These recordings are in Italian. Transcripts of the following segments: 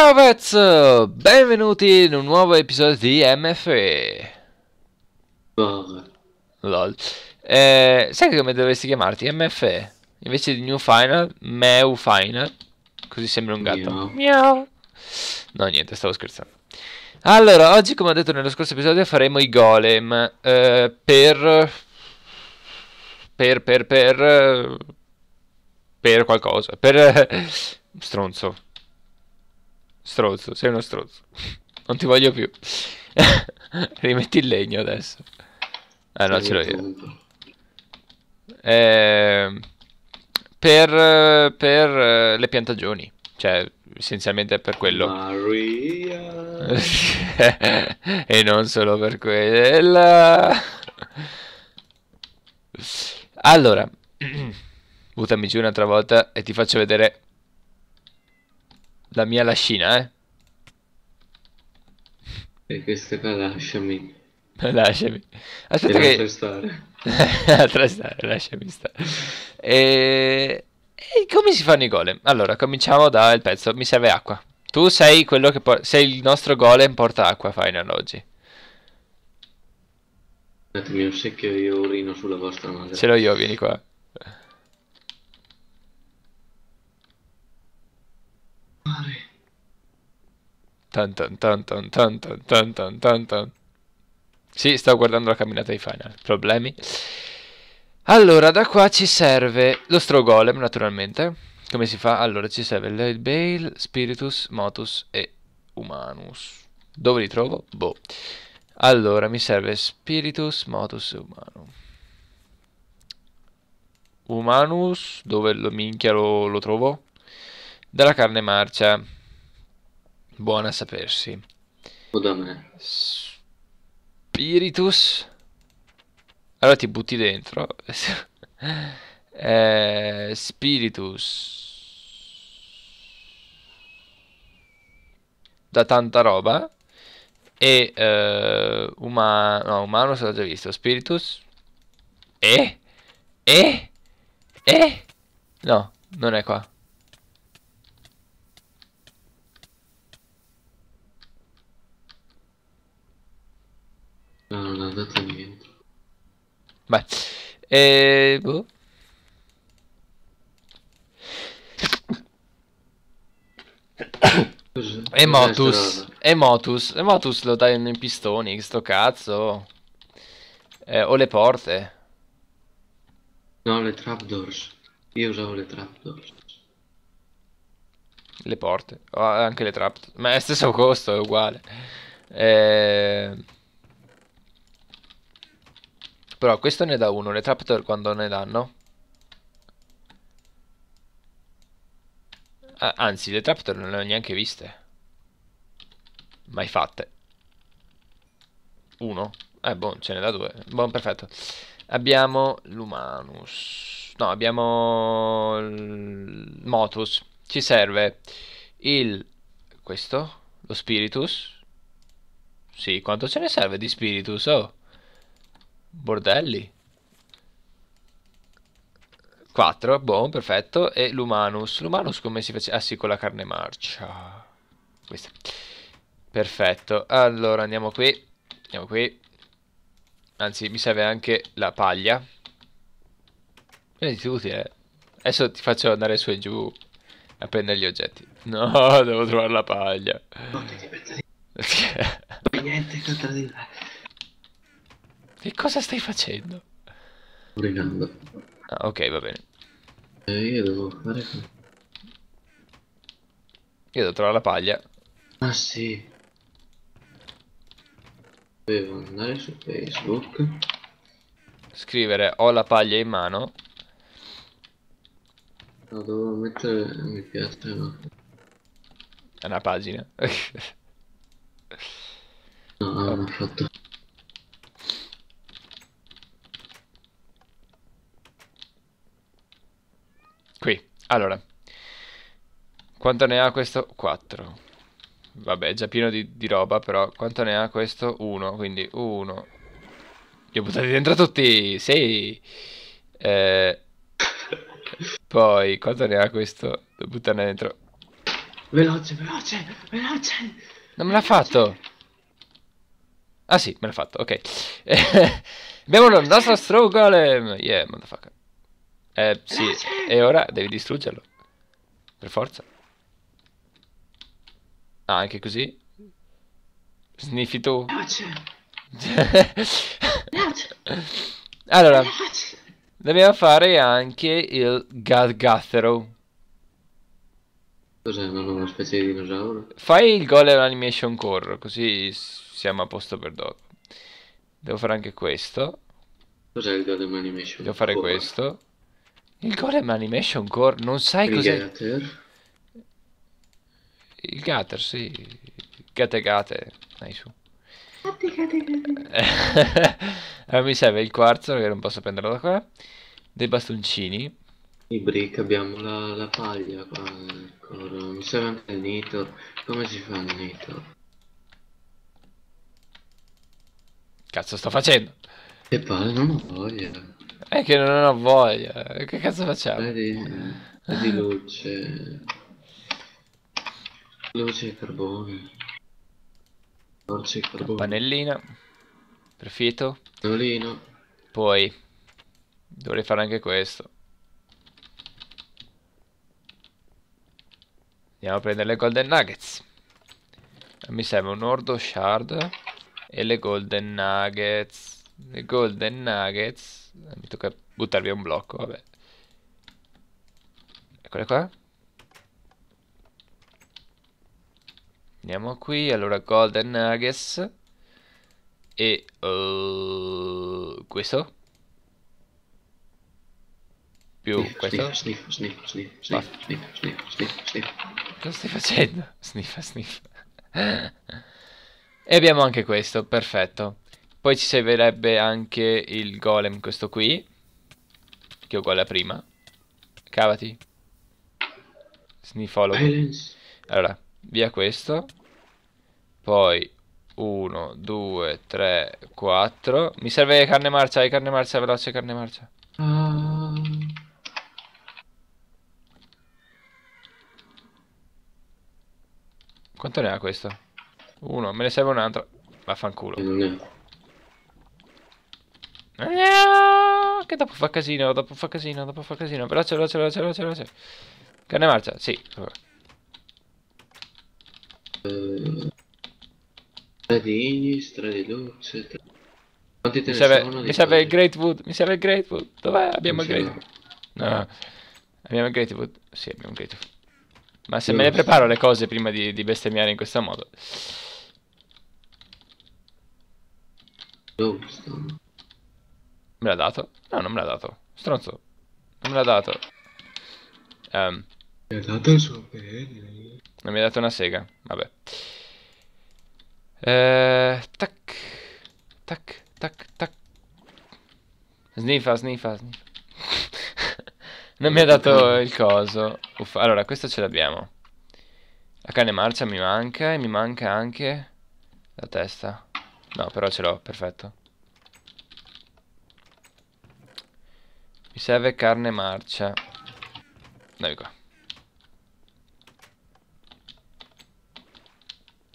Ciao pezzo! Benvenuti in un nuovo episodio di MFE. Lol. Eh, sai come dovresti chiamarti? MFE. Invece di New Final, Meu Final. Così sembra un gatto. Miau. No, niente, stavo scherzando. Allora, oggi come ho detto nello scorso episodio faremo i golem. Eh, per... Per, per, per... Per qualcosa. Per... Eh, stronzo. Strozzo, sei uno strozzo. Non ti voglio più. Rimetti il legno adesso. Ah no, ce l'ho io. Eh, per, per eh, le piantagioni. Cioè, essenzialmente è per quello. Maria. e non solo per quella. Allora, buttami giù un'altra volta e ti faccio vedere la mia lascina, eh. E questa qua lasciami. Lasciami. Aspetta che... stare. Lascia stare, lasciami stare. E... e... come si fanno i golem? Allora, cominciamo dal pezzo. Mi serve acqua. Tu sei quello che... Por... Sei il nostro golem porta acqua, Final, oggi. Datemi un secchio, io urino sulla vostra madre. Ce l'ho io, vieni qua. mare. Tan tan tan tan tan tan tan tan tan. Sì, stavo guardando la camminata di Final. Problemi? Allora, da qua ci serve lo Strogolem, naturalmente. Come si fa? Allora, ci serve il Bale, Spiritus, Motus e Umanus. Dove li trovo? Boh. Allora, mi serve Spiritus, Motus e Umanus. Umanus, dove lo minchia lo, lo trovo? della carne marcia. Buona a sapersi. O ecco da me. Spiritus. Allora ti butti dentro. eh, spiritus. Da tanta roba. E eh, umano. No, umano se l'ho già visto. Spiritus. E? E? E? No, non è qua. No, non è andato niente. Beh, e... Eh, boh. E Motus, e Motus, e Motus lo dai in pistoni, sto cazzo. Eh, o le porte. No, le trapdoors. Io usavo le trapdoors. Le porte, oh, anche le trapdoors. Ma è stesso costo, è uguale. Eh... Però questo ne dà uno, le trapdoor quando ne danno? Ah, anzi, le trapdoor non le ho neanche viste. Mai fatte. Uno? Eh, buon, ce ne dà due. Buon, perfetto. Abbiamo l'Umanus. No, abbiamo Motus. Ci serve il... questo? Lo Spiritus? Sì, quanto ce ne serve di Spiritus? Oh! Bordelli? 4, buon, perfetto. E l'Umanus. L'Umanus come si faceva? Ah sì, con la carne marcia. Questa. Perfetto. Allora, andiamo qui. Andiamo qui. Anzi, mi serve anche la paglia. Vedi, eh. Adesso ti faccio andare su e giù a prendere gli oggetti. No, devo trovare la paglia. Niente contro di me. Che cosa stai facendo? Sto pregando. Ah, ok, va bene. Eh, io devo fare... Io devo trovare la paglia. Ah, sì. Devo andare su Facebook. Scrivere ho la paglia in mano. No, devo mettere mi piace, no. È una pagina. no, non l'ho fatto. Qui, allora. Quanto ne ha questo? 4. Vabbè, è già pieno di, di roba, però quanto ne ha questo? 1, quindi 1. Li ho buttati dentro tutti, sì. Eh, poi, quanto ne ha questo? Devo buttarne dentro. Veloce, veloce, veloce. Non me l'ha fatto. Ah sì, me l'ha fatto, ok. Abbiamo il nostro Strow Golem. Yeah, motherfucker. Eh, sì, e ora devi distruggerlo. Per forza. Ah, anche così? Sniffi tu. allora, dobbiamo fare anche il Gadgathero. Cos'è una specie di dinosauro? Fai il Golem Animation core, così siamo a posto per dopo. Devo fare anche questo. Cos'è il golem animation? Devo fare core. questo. Il Golem Animation Core, non sai cos'è. Il Gatter, sì. Gate Gate, dai su. Gate Gate Gate. allora eh, mi serve il quarzo, che non posso prenderlo da qua. Dei bastoncini. I brick, abbiamo la, la paglia qua ancora. Mi serve anche il nito. Come si fa il nito? Cazzo sto facendo? Che palle, non ho voglia. È che non ho voglia. Che cazzo facciamo? è di eh, luce. Luce e carbone. Torce e carbone. Campanellina. Perfetto. Dolino. Poi. Dovrei fare anche questo. Andiamo a prendere le golden nuggets. Mi serve un ordo shard e le golden nuggets. Le Golden Nuggets. Eh, mi tocca buttarvi un blocco, vabbè. Eccole qua. Andiamo qui, allora Golden Nuggets. E uh, questo? Più sniff, questo? Sniff, sniff, sniff, sniff, ah. sniff, sniff, sniff, sniff. Cosa stai facendo? sniff, sniff, e abbiamo anche questo, perfetto. Poi ci servirebbe anche il golem, questo qui, che è uguale a prima. Cavati. Snifologo. Allora, via questo. Poi 1, 2, 3, 4. Mi serve carne marcia, hai carne marcia, veloce carne marcia. Uh... Quanto ne ha questo? Uno, me ne serve un altro. Vaffanculo. Mm. Eh, che dopo fa casino, dopo fa casino, dopo fa casino. Veloce, ce l'ho, ce l'ho. Cane marcia, sì. Uh, stradini, strade luce. Tra... Quanti te mi serve, mi serve il Great Wood, mi serve il Great Wood. Dov'è? Abbiamo il Great Wood. No. Abbiamo il Great Wood? Sì, abbiamo il Great Wood. Ma se me ne preparo le cose prima di, di bestemmiare in questo modo. Glowstone. Me l'ha dato? No, non me l'ha dato. Stronzo. Non me l'ha dato. Um, mi ha dato il suo pene. Non mi ha dato una sega. Vabbè. Eh, tac. Tac, tac, tac. Sniffa, sniffa, sniffa. non mi ha dato il coso. Uffa, allora, questo ce l'abbiamo. La cane marcia mi manca e mi manca anche la testa. No, però ce l'ho, perfetto. Mi serve carne marcia. Dai qua.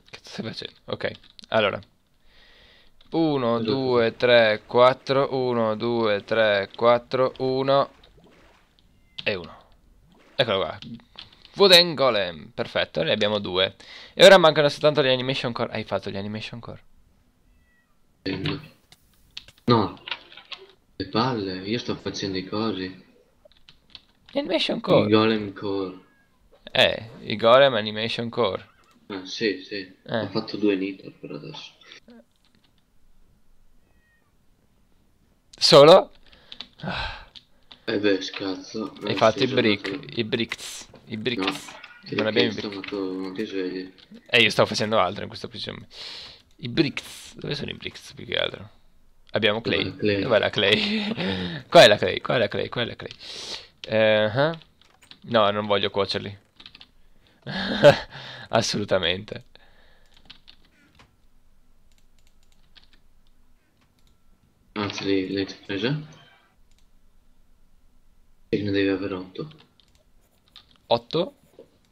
Che stai facendo? Ok, allora. 1, 2, 3, 4, 1, 2, 3, 4, 1 e 1. Eccolo qua. Wooden Golem, perfetto, ne abbiamo due. E ora mancano soltanto le animation core. Hai fatto gli animation core? No. Che palle, io sto facendo i cosi. Animation Core. I Golem Core. Eh, i Golem Animation Core. Ah, sì, sì. Eh. Ho fatto due Nitro per adesso. Solo? Ah. Eh beh, scazzo. Hai eh, fatto i brick, fatto... i bricks, i bricks. No. non abbiamo i bricks. Non ti svegli. Eh, io stavo facendo altro in questo preciso. I bricks. Dove sono i bricks più che altro? Abbiamo Clay. Clay. Dov'è la Clay? qua è la Clay, qua è la Clay, qua è la Clay. Uh eh, -huh. Ah. No, non voglio cuocerli. Assolutamente. Anzi, le, le hai E ne devi avere 8. 8?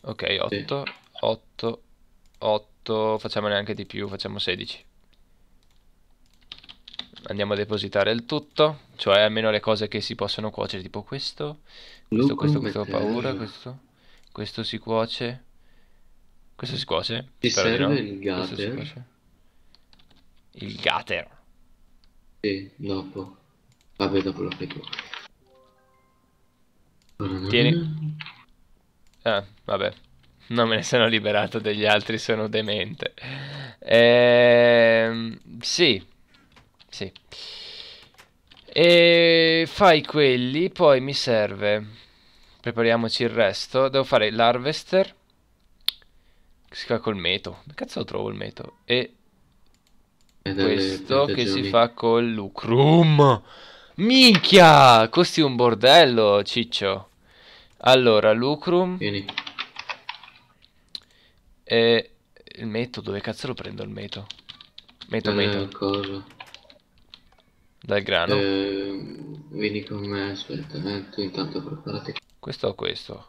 Ok, 8, sì. 8, 8, facciamone anche di più, facciamo 16 andiamo a depositare il tutto, cioè almeno le cose che si possono cuocere, tipo questo, questo, questo, questo, questo ho eh. paura, questo, questo si cuoce, questo si cuoce, ti serve no. il gatter, Il gatter, Sì, dopo, vabbè dopo lo fai tu. Tieni. Ah, vabbè. Non me ne sono liberato degli altri, sono demente. Ehm, sì, sì. E fai quelli, poi mi serve, prepariamoci il resto, devo fare l'harvester, che si fa col meto, dove cazzo lo trovo il meto? E questo che si fa col lucrum. Minchia! Costi un bordello, ciccio. Allora, lucrum. Vieni. E il meto, dove cazzo lo prendo il meto? Meto, eh, meto. Cosa? Dal grano? Eh, vieni con me, aspetta, eh, tu intanto preparati. Questo o questo?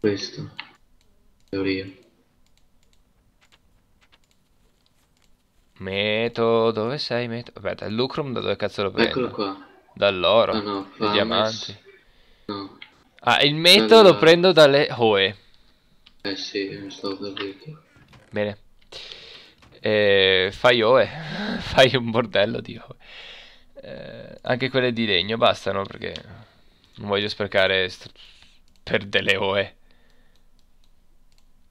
Questo. Teoria. Meto, dove sei Meto? Aspetta, il Lucrum da dove cazzo lo prendo? Eccolo qua. Dall'oro, ah, no, dai diamanti. No. Ah, il meto allora... lo prendo dalle Hoe. Eh sì, mi eh, stavo per Bene. E fai oe, fai un bordello di oe. Eh, anche quelle di legno bastano perché non voglio sprecare per delle oe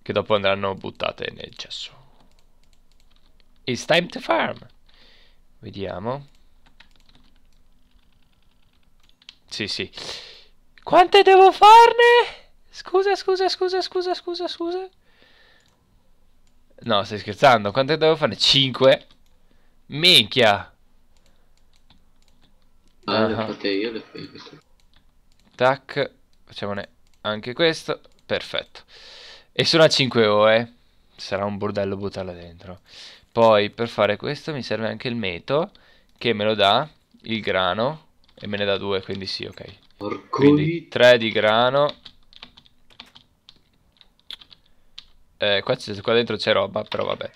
che dopo andranno buttate nel cesso. It's time to farm. Vediamo. Sì, sì. Quante devo farne? Scusa, scusa, scusa, scusa, scusa, scusa. No, stai scherzando. Quante devo fare? 5? Minchia. Ah, uh -huh. le fate io, le fai questo. Tac, facciamone anche questo. Perfetto. E sono a 5 ore. Eh. Sarà un bordello buttarla dentro. Poi per fare questo mi serve anche il meto che me lo dà il grano e me ne dà due, quindi sì, ok. Porco quindi 3 di grano Eh, qua, qua, dentro c'è roba, però vabbè.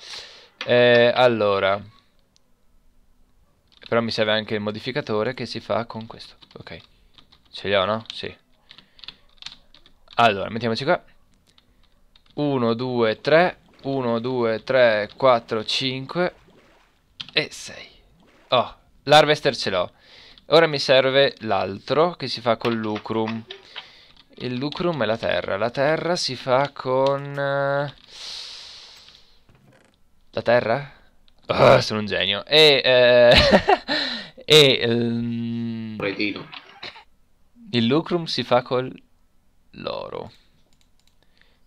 Eh, allora. Però mi serve anche il modificatore che si fa con questo. Ok. Ce li ho, no? Sì. Allora, mettiamoci qua. 1, 2, 3. 1, 2, 3, 4, 5 e 6. Oh, l'harvester ce l'ho. Ora mi serve l'altro che si fa con lucrum. Il lucrum è la terra. La terra si fa con... Eh, la terra? Oh, sono un genio. E... Eh... e... Um... Ehm, Retino. Il lucrum si fa con l'oro.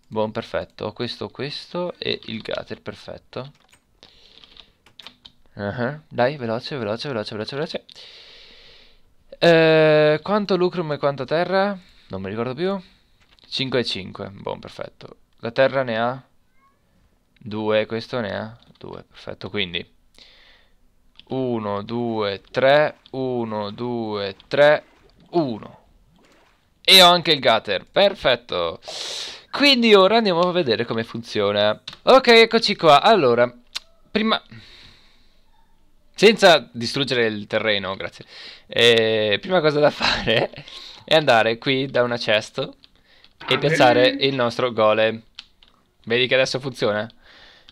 Buon, perfetto. Questo, questo e il gater, perfetto. Uh -huh. Dai, veloce, veloce, veloce, veloce, veloce. Eh, quanto lucrum e quanta terra? Non mi ricordo più. 5 e 5. Buon, perfetto. La terra ne ha 2, questo ne ha 2, perfetto. Quindi 1, 2, 3, 1, 2, 3, 1. E ho anche il gutter, perfetto. Quindi ora andiamo a vedere come funziona. Ok, eccoci qua. Allora, prima... Senza distruggere il terreno, grazie. Eh, prima cosa da fare e andare qui da una chest e piazzare eh. il nostro golem. Vedi che adesso funziona?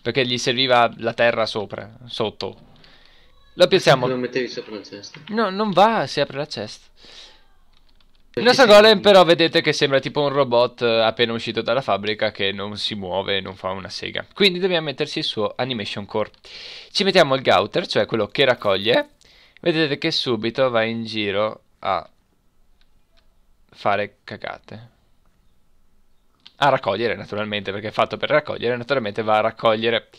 Perché gli serviva la terra sopra, sotto. Lo piazziamo. Non mettevi sopra la cesta. No, non va, si apre la cesta. Il nostro golem però vedete che sembra tipo un robot eh, appena uscito dalla fabbrica che non si muove, e non fa una sega. Quindi dobbiamo metterci il suo animation core. Ci mettiamo il gouter, cioè quello che raccoglie. Vedete che subito va in giro a fare cagate. A raccogliere naturalmente, perché è fatto per raccogliere, naturalmente va a raccogliere.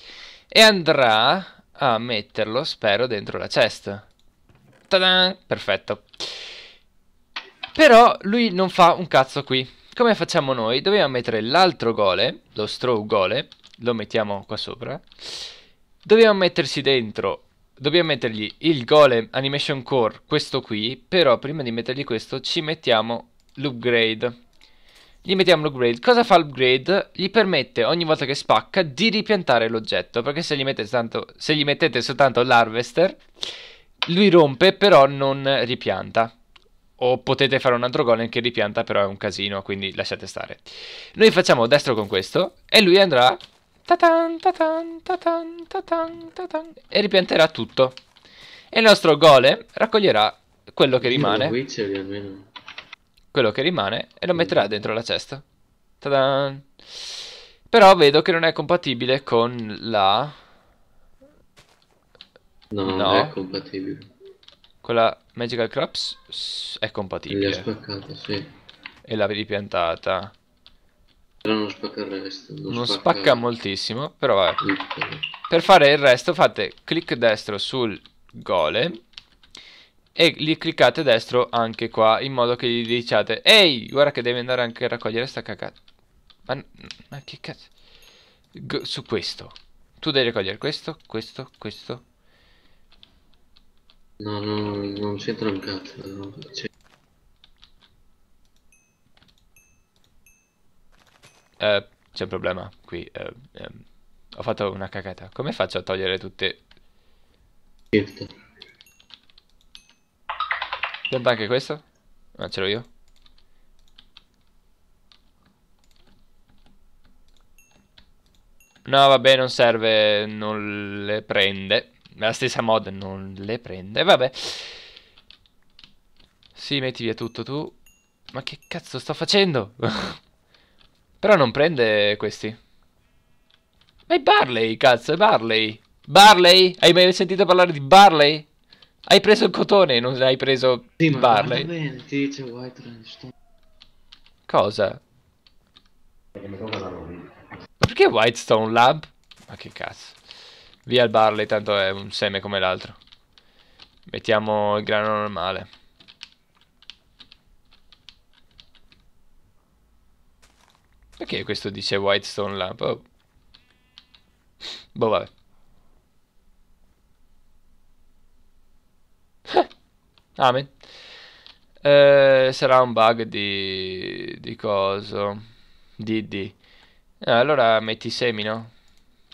E andrà a metterlo, spero, dentro la chest. Tadan! Perfetto. Però lui non fa un cazzo qui. Come facciamo noi? Dobbiamo mettere l'altro gole, lo straw gole, lo mettiamo qua sopra. Dobbiamo metterci dentro dobbiamo mettergli il golem animation core, questo qui, però prima di mettergli questo ci mettiamo l'upgrade. Gli mettiamo l'upgrade. Cosa fa l'upgrade? Gli permette ogni volta che spacca di ripiantare l'oggetto. Perché se gli, mettete, tanto, se gli mettete soltanto l'harvester, lui rompe però non ripianta. O potete fare un altro golem che ripianta però è un casino, quindi lasciate stare. Noi facciamo destro con questo e lui andrà... Tatan, tatan, tatan, e ripianterà tutto. E il nostro golem raccoglierà quello che rimane. Witcher, quello che rimane e lo mm. metterà dentro la cesta. ta Però vedo che non è compatibile con la... No, no. non è compatibile. Con la Magical Crops è compatibile. L'ha spaccata, sì. E l'avevi ripiantata. Però non spacca il resto. Non, non spacca... spacca... moltissimo, però vabbè. Per fare il resto fate clic destro sul golem e li cliccate destro anche qua in modo che gli diciate ehi guarda che devi andare anche a raccogliere sta cagata ma, ma che cazzo G su questo tu devi raccogliere questo questo questo no no non si è trancato no, eh, c'è un problema qui eh, eh, ho fatto una cagata come faccio a togliere tutte Shift. Certo. Scelta anche questo Ah, ce l'ho io. No, vabbè, non serve, non le prende. La stessa mod non le prende, vabbè. Sì, metti via tutto tu. Ma che cazzo sto facendo? Però non prende questi. Ma è Barley, cazzo, è Barley. Barley? Hai mai sentito parlare di Barley? Hai preso il cotone, e non hai preso sì, il barley. Va bene, ti dice white redstone. Cosa? Ma perché Whitestone Lab? Ma che cazzo. Via il barley, tanto è un seme come l'altro. Mettiamo il grano normale. Perché questo dice Whitestone Lab? Oh. Boh, vabbè. Amen. Eh, sarà un bug di, di coso. Di, di. Eh, allora metti i semi, no?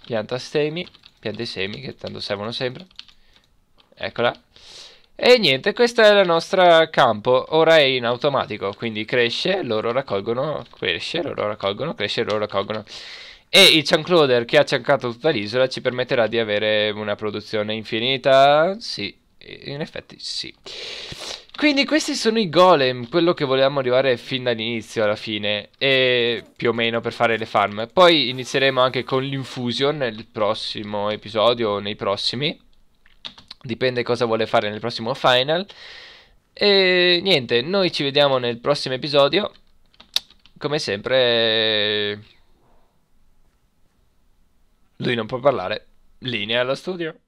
Pianta semi. Pianta i semi che tanto servono sempre. Eccola. E niente, questa è la nostra campo, ora è in automatico, quindi cresce, loro raccolgono, cresce, loro raccolgono, cresce, loro raccolgono. E il chunkloader che ha chunkato tutta l'isola ci permetterà di avere una produzione infinita? Sì, in effetti sì. Quindi questi sono i golem, quello che volevamo arrivare fin dall'inizio alla fine, e più o meno per fare le farm. Poi inizieremo anche con l'infusion nel prossimo episodio o nei prossimi, dipende cosa vuole fare nel prossimo final. E niente, noi ci vediamo nel prossimo episodio, come sempre... Lui non può parlare, linea allo studio.